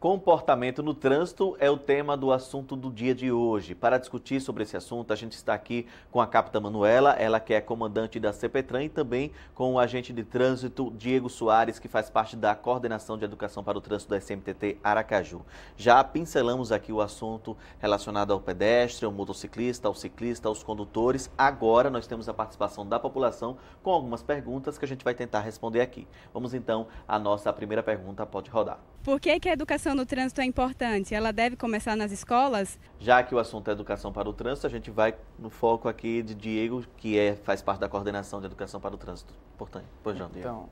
Comportamento no trânsito é o tema do assunto do dia de hoje. Para discutir sobre esse assunto, a gente está aqui com a Capta Manuela, ela que é comandante da CPTRAN, e também com o agente de trânsito Diego Soares, que faz parte da coordenação de educação para o trânsito da SMTT Aracaju. Já pincelamos aqui o assunto relacionado ao pedestre, ao motociclista, ao ciclista, aos condutores. Agora nós temos a participação da população com algumas perguntas que a gente vai tentar responder aqui. Vamos então à nossa primeira pergunta, pode rodar. Por que, que a educação educação no trânsito é importante? Ela deve começar nas escolas? Já que o assunto é educação para o trânsito, a gente vai no foco aqui de Diego, que é, faz parte da coordenação de educação para o trânsito. Importante. Pois não, Diego. Então,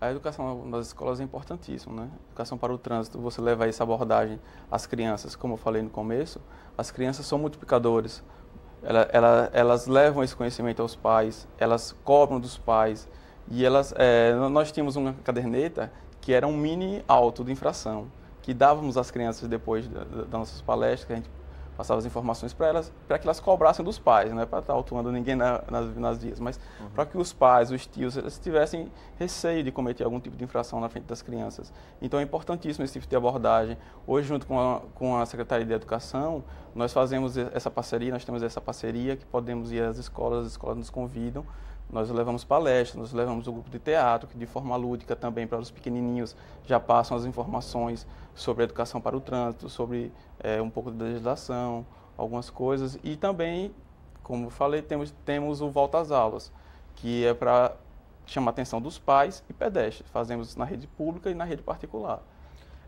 a educação nas escolas é importantíssima, né? Educação para o trânsito, você leva essa abordagem às crianças, como eu falei no começo, as crianças são multiplicadores. Ela, ela, elas levam esse conhecimento aos pais, elas cobram dos pais. E elas, é, nós tínhamos uma caderneta que era um mini auto de infração que dávamos às crianças depois das nossas palestras, que a gente passava as informações para elas, para que elas cobrassem dos pais, não é para estar tá autuando ninguém na, nas, nas vias, mas uhum. para que os pais, os tios, eles tivessem receio de cometer algum tipo de infração na frente das crianças. Então é importantíssimo esse tipo de abordagem. Hoje, junto com a, com a Secretaria de Educação, nós fazemos essa parceria, nós temos essa parceria que podemos ir às escolas, as escolas nos convidam. Nós levamos palestras, nós levamos o grupo de teatro, que de forma lúdica também para os pequenininhos já passam as informações sobre a educação para o trânsito, sobre é, um pouco da legislação, algumas coisas. E também, como falei, temos, temos o Volta às Aulas, que é para chamar a atenção dos pais e pedestres. Fazemos na rede pública e na rede particular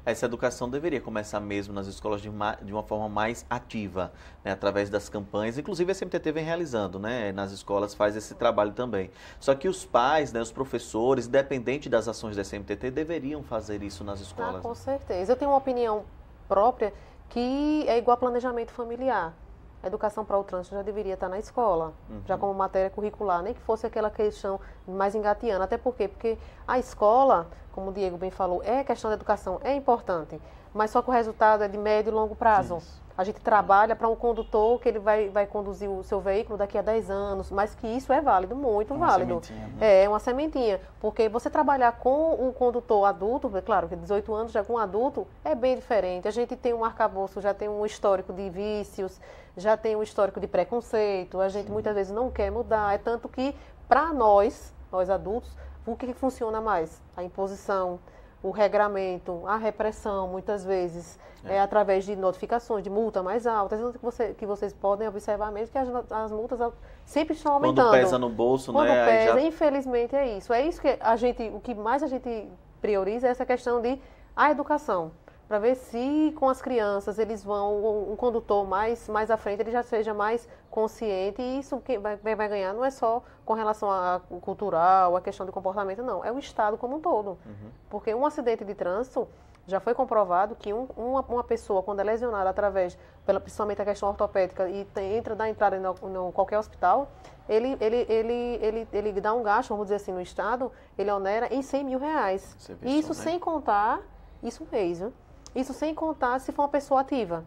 essa educação deveria começar mesmo nas escolas de uma, de uma forma mais ativa, né, através das campanhas. Inclusive a CMTT vem realizando, né, nas escolas faz esse trabalho também. Só que os pais, né, os professores, dependente das ações da CMTT, deveriam fazer isso nas ah, escolas. Ah, com certeza. Eu tenho uma opinião própria que é igual a planejamento familiar a educação para o trânsito já deveria estar na escola, uhum. já como matéria curricular, nem que fosse aquela questão mais engateando. Até porque, porque a escola, como o Diego bem falou, é questão da educação, é importante mas só que o resultado é de médio e longo prazo. Isso. A gente trabalha para um condutor que ele vai, vai conduzir o seu veículo daqui a 10 anos, mas que isso é válido, muito é uma válido. Sementinha, né? É, uma sementinha. Porque você trabalhar com o um condutor adulto, é claro que 18 anos já com um adulto, é bem diferente. A gente tem um arcabouço, já tem um histórico de vícios, já tem um histórico de preconceito, a gente Sim. muitas vezes não quer mudar. É tanto que, para nós, nós adultos, o que funciona mais? A imposição, o regramento, a repressão, muitas vezes, é. é através de notificações, de multa mais altas, então, que, você, que vocês podem observar mesmo que as, as multas sempre estão aumentando. Quando pesa no bolso, Quando né? pesa, já... infelizmente é isso. É isso que a gente, o que mais a gente prioriza é essa questão de a educação para ver se com as crianças eles vão, um condutor mais, mais à frente, ele já seja mais consciente e isso quem vai, vai ganhar não é só com relação a cultural, a questão do comportamento, não, é o Estado como um todo. Uhum. Porque um acidente de trânsito, já foi comprovado que um, uma, uma, pessoa, quando é lesionada através, pela, principalmente a questão ortopédica, e tem, entra da entrada em qualquer hospital, ele, ele, ele, ele, ele dá um gasto, vamos dizer assim, no Estado, ele onera em 100 mil reais. Isso, isso né? sem contar isso mesmo. Isso sem contar se for uma pessoa ativa.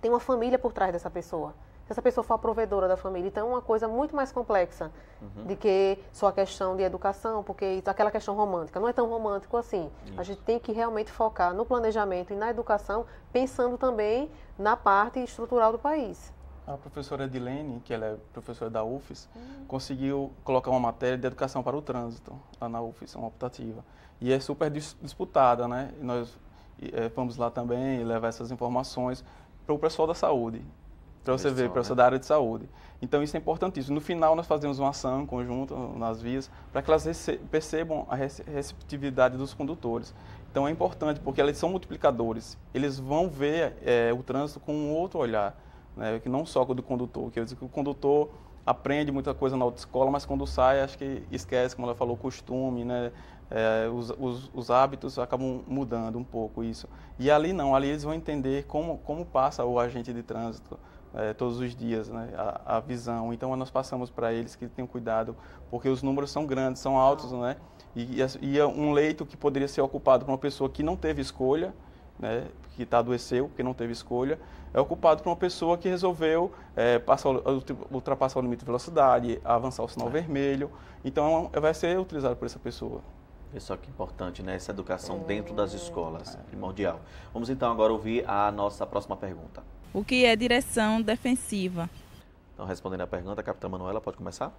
Tem uma família por trás dessa pessoa. Se essa pessoa for a provedora da família, então é uma coisa muito mais complexa uhum. do que só a questão de educação, porque aquela questão romântica não é tão romântico assim. Isso. A gente tem que realmente focar no planejamento e na educação, pensando também na parte estrutural do país. A professora Edilene, que ela é professora da UFES, uhum. conseguiu colocar uma matéria de educação para o trânsito lá na UFES, uma optativa. E é super disputada, né? E nós é, vamos eh, lá também e levar essas informações para o pessoal da saúde, para você ver, para né? da área de saúde. Então isso é importantíssimo. No final nós fazemos uma ação conjunta nas vias para que elas percebam a receptividade dos condutores. Então é importante porque eles são multiplicadores. Eles vão ver é, o trânsito com um outro olhar, né? que não só com o do condutor. Que o condutor aprende muita coisa na autoescola, mas quando sai acho que esquece, como ela falou, costume, né? é, os, os, os, hábitos acabam mudando um pouco isso. E ali não, ali eles vão entender como, como passa o agente de trânsito é, todos os dias, né, a, a, visão. Então nós passamos para eles que tenham cuidado, porque os números são grandes, são altos, né? E, e é um leito que poderia ser ocupado por uma pessoa que não teve escolha, né, que está adoeceu, que não teve escolha, é ocupado por uma pessoa que resolveu é, passar, ultrapassar o limite de velocidade, avançar o sinal é. vermelho. Então, é vai ser utilizado por essa pessoa. Olha só que importante, né? Essa educação é... dentro das escolas, é primordial. Vamos então agora ouvir a nossa próxima pergunta. O que é direção defensiva? Então, respondendo a pergunta, a capitã Manuela, pode começar?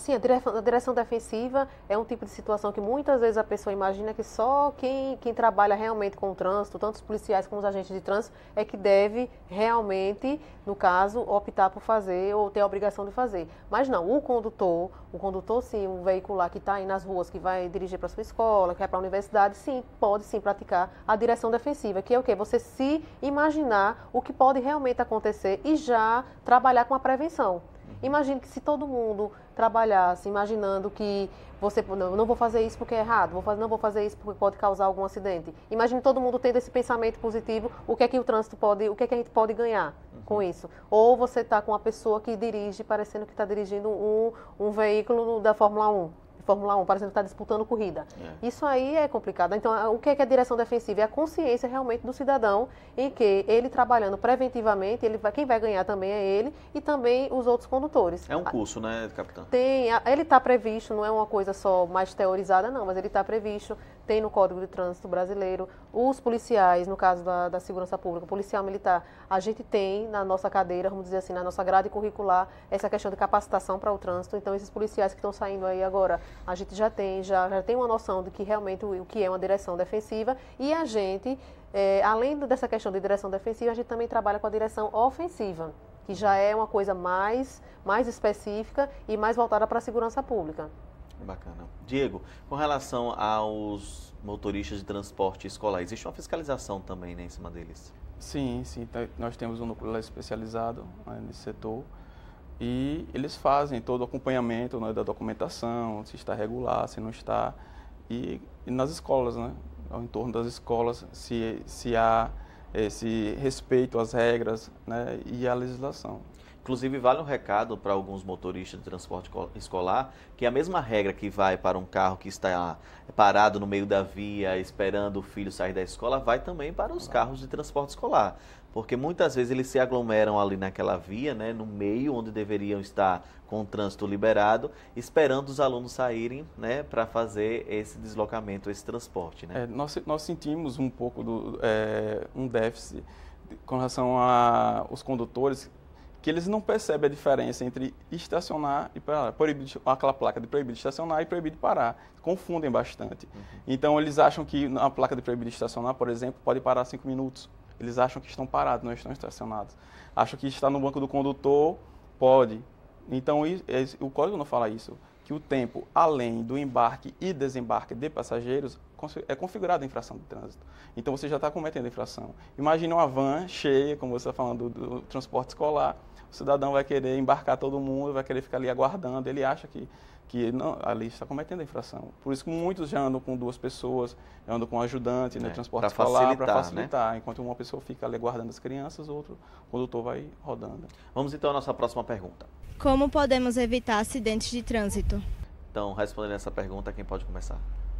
Sim, a direção defensiva é um tipo de situação que muitas vezes a pessoa imagina que só quem, quem trabalha realmente com o trânsito, tanto os policiais como os agentes de trânsito, é que deve realmente, no caso, optar por fazer ou ter a obrigação de fazer. Mas não, o condutor, o condutor sim, um veicular que está aí nas ruas, que vai dirigir para sua escola, que vai para a universidade, sim, pode sim praticar a direção defensiva, que é o quê? Você se imaginar o que pode realmente acontecer e já trabalhar com a prevenção. Imagine que se todo mundo trabalhasse imaginando que você não, não vou fazer isso porque é errado, vou fazer, não vou fazer isso porque pode causar algum acidente. Imagine todo mundo tendo esse pensamento positivo, o que é que o trânsito pode, o que é que a gente pode ganhar uhum. com isso? Ou você está com uma pessoa que dirige parecendo que está dirigindo um, um veículo da Fórmula 1 Fórmula 1, por exemplo, está disputando corrida. É. Isso aí é complicado. Então, o que é, que é direção defensiva? É a consciência realmente do cidadão em que ele trabalhando preventivamente, ele vai, quem vai ganhar também é ele e também os outros condutores. É um curso, né, capitão? Tem, ele está previsto, não é uma coisa só mais teorizada, não, mas ele está previsto tem no Código de Trânsito Brasileiro, os policiais, no caso da, da segurança pública, policial militar, a gente tem na nossa cadeira, vamos dizer assim, na nossa grade curricular, essa questão de capacitação para o trânsito. Então, esses policiais que estão saindo aí agora, a gente já tem, já, já tem uma noção de que realmente o, o que é uma direção defensiva e a gente, é, além dessa questão de direção defensiva, a gente também trabalha com a direção ofensiva que já é uma coisa mais, mais específica e mais voltada para a segurança pública. Bacana. Diego, com relação aos motoristas de transporte escolar, existe uma fiscalização também né, em cima deles? Sim, sim. Tá, nós temos um núcleo especializado né, nesse setor e eles fazem todo o acompanhamento né, da documentação, se está regular, se não está. E, e nas escolas, né, ao entorno das escolas, se, se há esse respeito às regras né, e à legislação. Inclusive, vale um recado para alguns motoristas de transporte escolar que é a mesma regra que vai para um carro que está parado no meio da via, esperando o filho sair da escola, vai também para os carros de transporte escolar. Porque muitas vezes eles se aglomeram ali naquela via, né, no meio onde deveriam estar com o trânsito liberado, esperando os alunos saírem né, para fazer esse deslocamento, esse transporte. Né? É, nós, nós sentimos um pouco do, é, um déficit com relação aos condutores que eles não percebem a diferença entre estacionar e parar. Proibido, aquela placa de proibido estacionar e proibido parar. Confundem bastante. Uhum. Então, eles acham que a placa de proibido estacionar, por exemplo, pode parar cinco minutos. Eles acham que estão parados, não estão estacionados. Acham que está no banco do condutor, pode. Então, é, o código não fala isso. Que o tempo, além do embarque e desembarque de passageiros, é configurado a infração de trânsito. Então, você já está cometendo infração. Imagina uma van cheia, como você está falando, do, do transporte escolar, o cidadão vai querer embarcar todo mundo, vai querer ficar ali aguardando, ele acha que, que não, ali está cometendo a infração. Por isso que muitos já andam com duas pessoas, andam com um ajudante, né, é, transporte escolar, para facilitar, né? enquanto uma pessoa fica ali aguardando as crianças, o outro condutor vai rodando. Vamos então à nossa próxima pergunta. Como podemos evitar acidentes de trânsito? Então, respondendo essa pergunta, quem pode começar?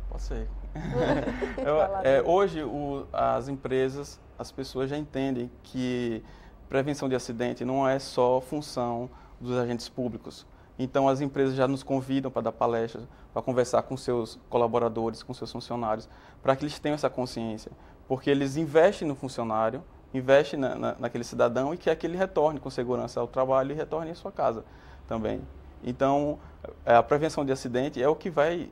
Pode ser. é, hoje, o, as empresas, as pessoas já entendem que prevenção de acidente não é só função dos agentes públicos. Então, as empresas já nos convidam para dar palestras, para conversar com seus colaboradores, com seus funcionários, para que eles tenham essa consciência. Porque eles investem no funcionário, investem na, na, naquele cidadão e quer que ele retorne com segurança ao trabalho e retorne à sua casa também. Então, é, a prevenção de acidente é o que vai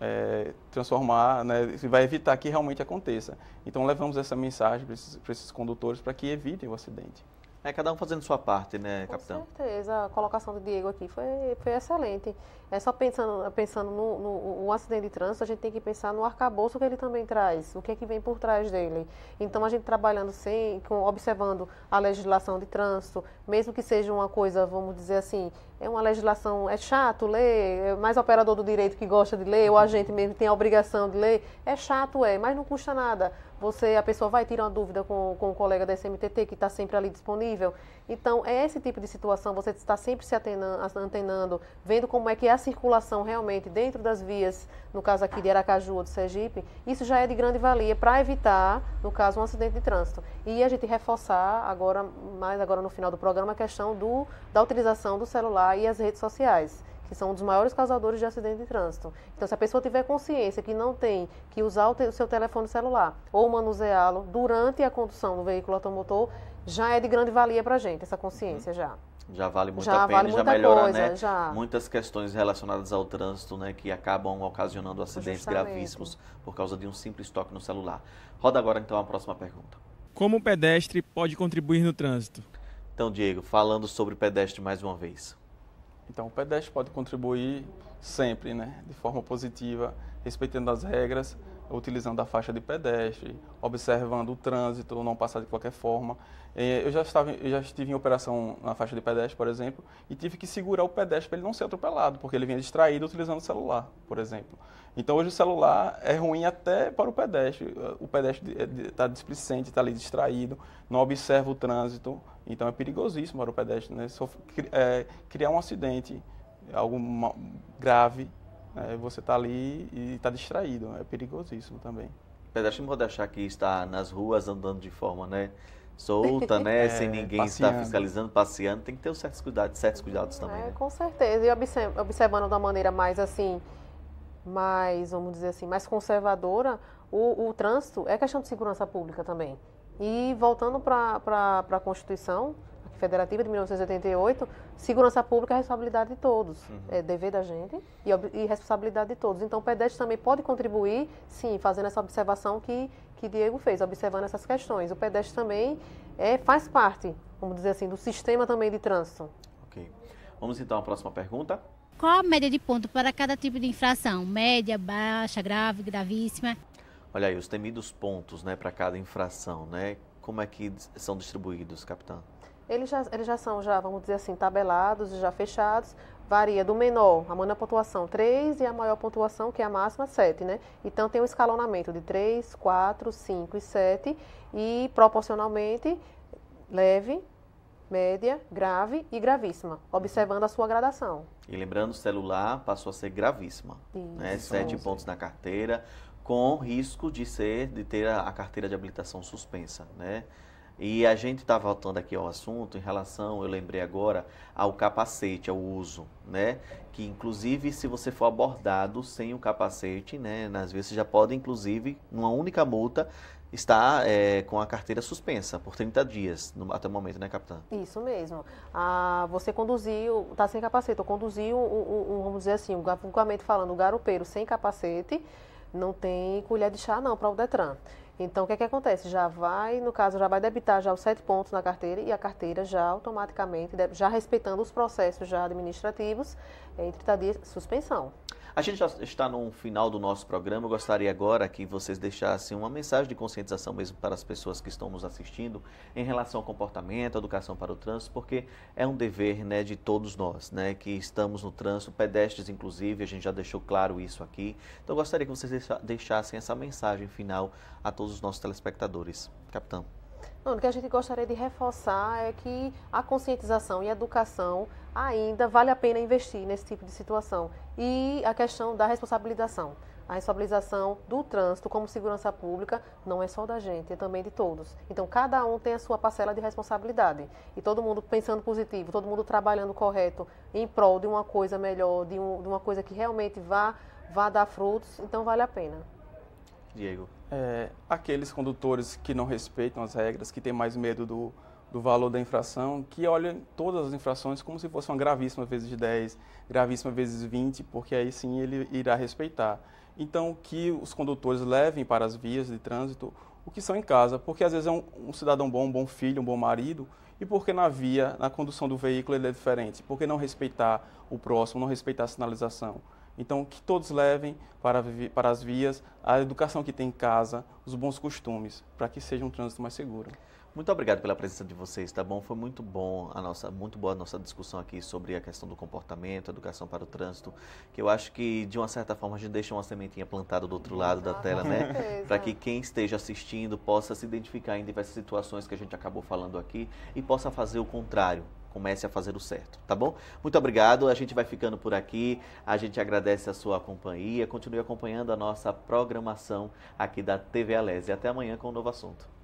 é, transformar, né, vai evitar que realmente aconteça. Então levamos essa mensagem para esses, para esses condutores para que evitem o acidente. É cada um fazendo sua parte, né, Com capitão? Com certeza. A colocação do Diego aqui foi, foi excelente. É só pensando, pensando no, no, no acidente de trânsito, a gente tem que pensar no arcabouço que ele também traz, o que é que vem por trás dele. Então, a gente trabalhando sem, com, observando a legislação de trânsito, mesmo que seja uma coisa, vamos dizer assim, é uma legislação, é chato ler, é mais operador do direito que gosta de ler, ou a gente mesmo tem a obrigação de ler, é chato, é, mas não custa nada você a pessoa vai tirar uma dúvida com, com o colega da SMTT que está sempre ali disponível. Então, é esse tipo de situação, você está sempre se atenando, antenando, vendo como é que é a circulação realmente dentro das vias, no caso aqui de Aracaju ou de Sergipe, isso já é de grande valia para evitar, no caso, um acidente de trânsito. E a gente reforçar agora, mais agora no final do programa, a questão do, da utilização do celular e as redes sociais que são um dos maiores causadores de acidente de trânsito. Então, se a pessoa tiver consciência que não tem que usar o, te o seu telefone celular ou manuseá-lo durante a condução do veículo automotor, já é de grande valia para a gente, essa consciência uhum. já. Já vale muito já a pena, vale já melhora, coisa, né? Já. Muitas questões relacionadas ao trânsito, né? Que acabam ocasionando acidentes Justamente. gravíssimos por causa de um simples toque no celular. Roda agora então a próxima pergunta. Como o pedestre pode contribuir no trânsito? Então, Diego, falando sobre pedestre mais uma vez. Então, o pedestre pode contribuir sempre, né, de forma positiva, respeitando as regras, utilizando a faixa de pedestre, observando o trânsito, não passar de qualquer forma. É, eu já, estava, eu já estive em operação na faixa de pedestre, por exemplo, e tive que segurar o pedestre para ele não ser atropelado, porque ele vinha distraído utilizando o celular, por exemplo. Então hoje o celular é ruim até para o pedestre. O pedestre está é, displicente, está ali distraído, não observa o trânsito. Então é perigosíssimo para o pedestre né? É, criar um acidente, algo grave é, você está ali e está distraído, é perigosíssimo também. O não pode achar que está nas ruas andando de forma, né? solta, né? É, sem ninguém tá passeando. estar fiscalizando, passeando, tem que ter certos cuidados, certos cuidados também. É, né? com certeza. E observando de uma maneira mais assim, mais, vamos dizer assim, mais conservadora, o, o trânsito é questão de segurança pública também. E voltando para a Constituição, Federativa de 1988, segurança pública é responsabilidade de todos, uhum. é dever da gente e, e, responsabilidade de todos. Então, o pedestre também pode contribuir, sim, fazendo essa observação que, que Diego fez, observando essas questões. O pedestre também é, faz parte, vamos dizer assim, do sistema também de trânsito. Ok. Vamos então à próxima pergunta. Qual a média de ponto para cada tipo de infração? Média, baixa, grave, gravíssima? Olha aí, os temidos pontos né, para cada infração, né? Como é que são distribuídos, capitão? eles já, eles já são, já, vamos dizer assim, tabelados e já fechados. Varia do menor, a menor pontuação 3 e a maior pontuação, que é a máxima, 7, né? Então tem um escalonamento de 3, 4, 5 e 7 e proporcionalmente leve, média, grave e gravíssima, observando a sua gradação. E lembrando, o celular passou a ser gravíssima, né? Isso. né? 7 pontos na carteira, com risco de ser de ter a carteira de habilitação suspensa, né? E a gente está voltando aqui ao assunto em relação, eu lembrei agora, ao capacete, ao uso, né? Que inclusive se você for abordado sem o capacete, né? Às vezes já pode, inclusive, numa única multa, estar é, com a carteira suspensa por 30 dias no, até o momento, né, capitã? Isso mesmo. Ah, você conduziu, está sem capacete, ou conduziu, um, um, vamos dizer assim, um, vulgarmente falando, um garupeiro sem capacete, não tem colher de chá não para o DETRAN. Então, o que, é que acontece? Já vai, no caso, já vai debitar já os sete pontos na carteira e a carteira já automaticamente, já respeitando os processos já administrativos, entre 30 tá dias suspensão. A gente já está no final do nosso programa. Eu gostaria agora que vocês deixassem uma mensagem de conscientização mesmo para as pessoas que estão nos assistindo em relação ao comportamento, educação para o trânsito, porque é um dever né, de todos nós né, que estamos no trânsito, pedestres inclusive, a gente já deixou claro isso aqui. Então gostaria que vocês deixassem essa mensagem final a todos os nossos telespectadores. Capitão. Não, o que a gente gostaria de reforçar é que a conscientização e a educação ainda vale a pena investir nesse tipo de situação. E a questão da responsabilização. A responsabilização do trânsito como segurança pública não é só da gente, é também de todos. Então, cada um tem a sua parcela de responsabilidade. E todo mundo pensando positivo, todo mundo trabalhando correto em prol de uma coisa melhor, de, um, de uma coisa que realmente vá, vá dar frutos, então vale a pena. Diego? É, aqueles condutores que não respeitam as regras, que têm mais medo do, do valor da infração, que olham todas as infrações como se fosse uma gravíssima vezes 10, gravíssima vezes 20, porque aí sim ele irá respeitar. Então, que os condutores levem para as vias de trânsito o que são em casa, porque às vezes é um, um cidadão bom, um bom filho, um bom marido, e porque na via, na condução do veículo ele é diferente, porque não respeitar o próximo, não respeitar a sinalização. Então, que todos levem para, para as vias a educação que tem em casa, os bons costumes, para que seja um trânsito mais seguro. Muito obrigado pela presença de vocês, tá bom? Foi muito bom a nossa, muito boa a nossa discussão aqui sobre a questão do comportamento, educação para o trânsito, que eu acho que de uma certa forma a gente deixa uma sementinha plantada do outro lado da tela, né? Para que quem esteja assistindo possa se identificar em diversas situações que a gente acabou falando aqui e possa fazer o contrário, comece a fazer o certo, tá bom? Muito obrigado, a gente vai ficando por aqui, a gente agradece a sua companhia, continue acompanhando a nossa programação aqui da TV Alésia. Até amanhã com um novo assunto.